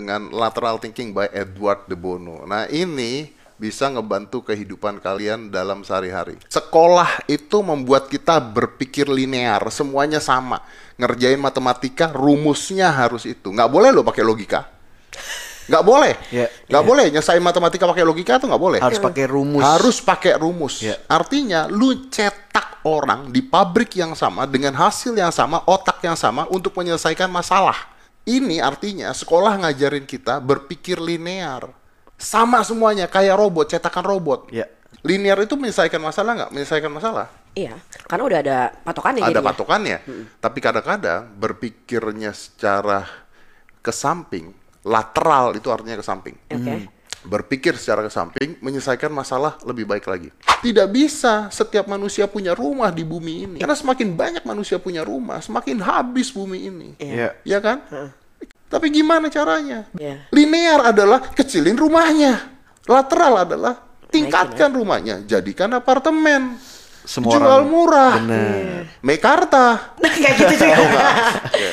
dengan lateral thinking by Edward de Bono. Nah, ini bisa ngebantu kehidupan kalian dalam sehari-hari. Sekolah itu membuat kita berpikir linear, semuanya sama. Ngerjain matematika, rumusnya harus itu. Nggak boleh lo pakai logika. Nggak boleh. Yeah, nggak yeah. boleh. Nyesain matematika pakai logika itu nggak boleh. Harus iya. pakai rumus. Harus pakai rumus. Yeah. Artinya, lu cetak orang di pabrik yang sama, dengan hasil yang sama, otak yang sama, untuk menyelesaikan masalah ini artinya sekolah ngajarin kita berpikir linear. Sama semuanya, kayak robot, cetakan robot. Ya. Linear itu menyelesaikan masalah nggak? Menyelesaikan masalah? Iya, karena udah ada patokannya. Ada jadinya. patokannya. Hmm. Tapi kadang-kadang berpikirnya secara ke samping, lateral itu artinya ke samping. Okay. Hmm berpikir secara ke samping, menyelesaikan masalah lebih baik lagi. Tidak bisa setiap manusia punya rumah di bumi ini. Karena semakin banyak manusia punya rumah, semakin habis bumi ini. Iya. Yeah. Ya kan? Huh. Tapi gimana caranya? Yeah. Linear adalah kecilin rumahnya. Lateral adalah tingkatkan ya. rumahnya, jadikan apartemen. Semua jual murah. Iya. Mekarta. Nah, kayak gitu juga.